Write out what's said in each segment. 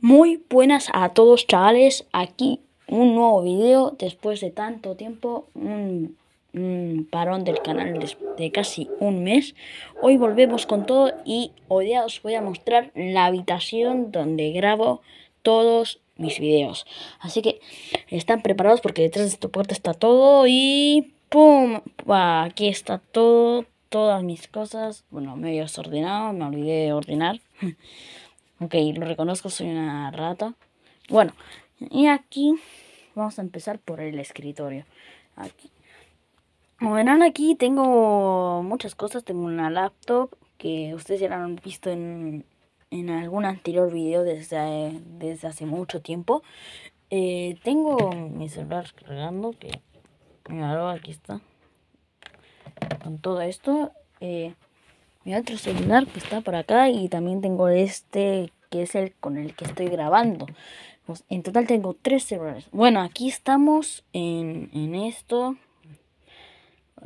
Muy buenas a todos chavales, aquí un nuevo video después de tanto tiempo, un, parón del canal de, casi un mes. Hoy volvemos con todo y hoy día os voy a mostrar la habitación donde grabo todos mis videos. Así que están preparados porque detrás de esta puerta está todo y ¡pum! Aquí está todo, todas mis cosas. Bueno, medio desordenado, me olvidé de ordenar. Ok, lo reconozco, soy una rata. Bueno, y aquí vamos a empezar por el escritorio. Como verán aquí tengo muchas cosas, tengo una laptop que ustedes ya la han visto en, algún anterior video desde, desde hace mucho tiempo. Eh, tengo mi celular cargando, que aquí está. Con todo esto, eh, mi otro celular que está por acá y también tengo este que es el con el que estoy grabando. en total tengo tres celulares. Bueno, aquí estamos en, esto.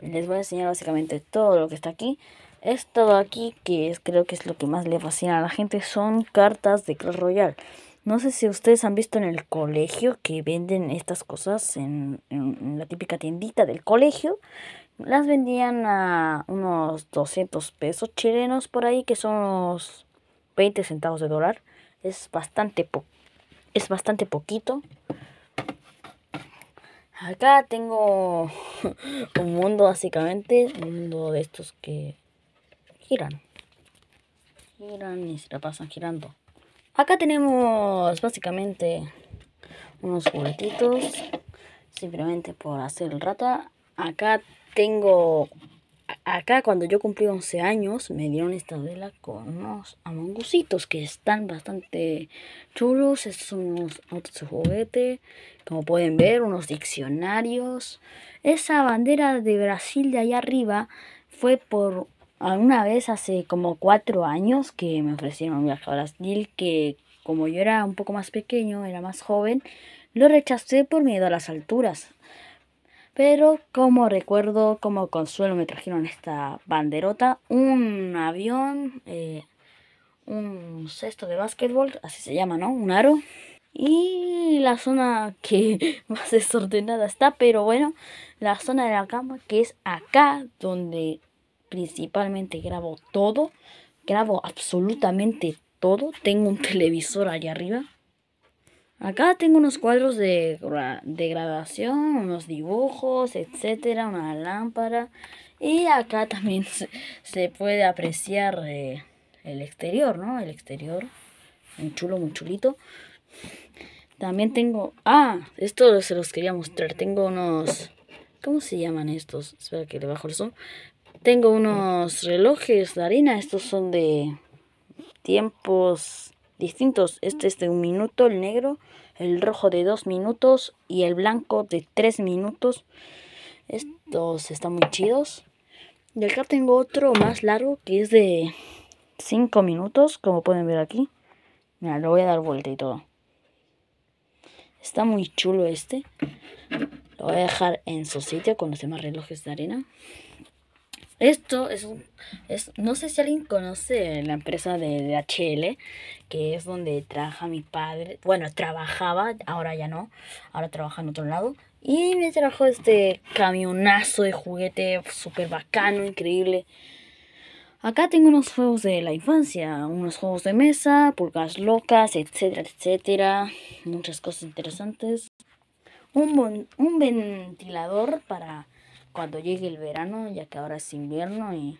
Les voy a enseñar básicamente todo lo que está aquí. Esto de aquí, que creo que es lo que más le fascina a la gente, son cartas de Clash Royale. No sé si ustedes han visto en el colegio que venden estas cosas en, la típica tiendita del colegio. Las vendían a unos 200 pesos chilenos por ahí, que son unos 20 centavos de dólar. Es bastante, po es bastante poquito. Acá tengo un mundo básicamente, un mundo de estos que giran. Giran y se la pasan girando. Acá tenemos básicamente unos juguetitos, simplemente por hacer el rata. Acá tengo acá cuando yo cumplí 11 años me dieron esta vela con unos amongusitos que están bastante chulos. Estos son unos otros como pueden ver, unos diccionarios. Esa bandera de Brasil de allá arriba fue por una vez hace como cuatro años que me ofrecieron un viaje a Brasil que como yo era un poco más pequeño, era más joven, lo rechacé por miedo a las alturas. Pero como recuerdo, como consuelo me trajeron esta banderota, un avión, eh, un cesto de básquetbol, así se llama, ¿no? Un aro. Y la zona que más desordenada está, pero bueno, la zona de la cama que es acá donde principalmente grabo todo. Grabo absolutamente todo. Tengo un televisor allá arriba. Acá tengo unos cuadros de, de grabación, unos dibujos, etcétera, una lámpara. Y acá también se, puede apreciar eh, el exterior, ¿no? El exterior. Muy chulo, muy chulito. También tengo... Ah, esto se los quería mostrar. Tengo unos... ¿Cómo se llaman estos? Espera que le bajo el zoom. Tengo unos relojes de harina. Estos son de tiempos distintos. Este es de un minuto, el negro, el rojo de dos minutos y el blanco de tres minutos. Estos están muy chidos. Y acá tengo otro más largo que es de cinco minutos, como pueden ver aquí. Mira, lo voy a dar vuelta y todo. Está muy chulo este. Lo voy a dejar en su sitio con los demás relojes de arena. Esto es un... no sé si alguien conoce la empresa de, HL, que es donde trabaja mi padre. Bueno, trabajaba, ahora ya no. Ahora trabaja en otro lado. Y me trajo este camionazo de juguete súper bacano, increíble. Acá tengo unos juegos de la infancia, unos juegos de mesa, pulgas locas, etcétera, etcétera. Muchas cosas interesantes. Un, un ventilador para cuando llegue el verano, ya que ahora es invierno y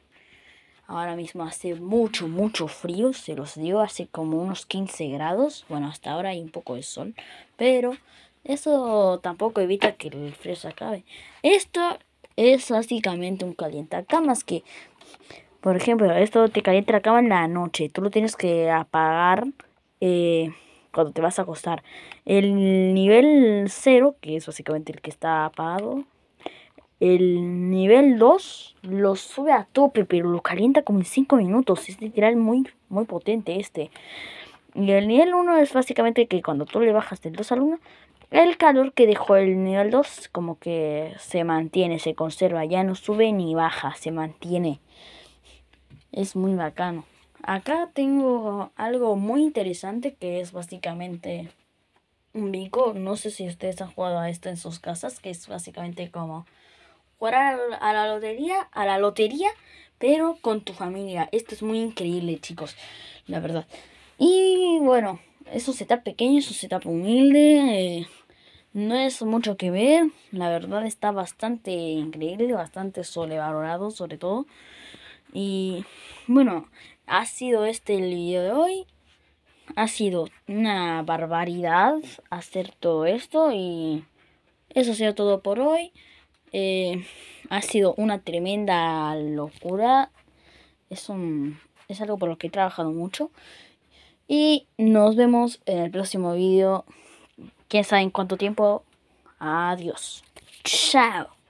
ahora mismo hace mucho, mucho frío, se los digo, hace como unos 15 grados, bueno, hasta ahora hay un poco de sol, pero eso tampoco evita que el frío se acabe. Esto es básicamente un más que, por ejemplo, esto te calienta la cama en la noche, tú lo tienes que apagar. Eh, cuando te vas a acostar. El nivel cero que es básicamente el que está apagado, el nivel 2 lo sube a tope, pero lo calienta como en 5 minutos. Es literal muy, muy potente este. Y el nivel 1 es básicamente que cuando tú le bajas del 2 al 1, el calor que dejó el nivel 2 como que se mantiene, se conserva, ya no sube ni baja, se mantiene. Es muy bacano. Acá tengo algo muy interesante que es básicamente un bico. No sé si ustedes han jugado a esto en sus casas, que es básicamente como jugar a la, lotería, a la lotería, pero con tu familia. Esto es muy increíble, chicos, la verdad. Y bueno, eso se está pequeño, es se setup humilde. Eh, no es mucho que ver. La verdad está bastante increíble, bastante sobrevalorado sobre todo. Y bueno, ha sido este el video de hoy. Ha sido una barbaridad hacer todo esto y eso ha sido todo por hoy. Eh, ha sido una tremenda locura. Es, un, es algo por lo que he trabajado mucho. Y nos vemos en el próximo vídeo. Quién sabe en cuánto tiempo. Adiós. Chao.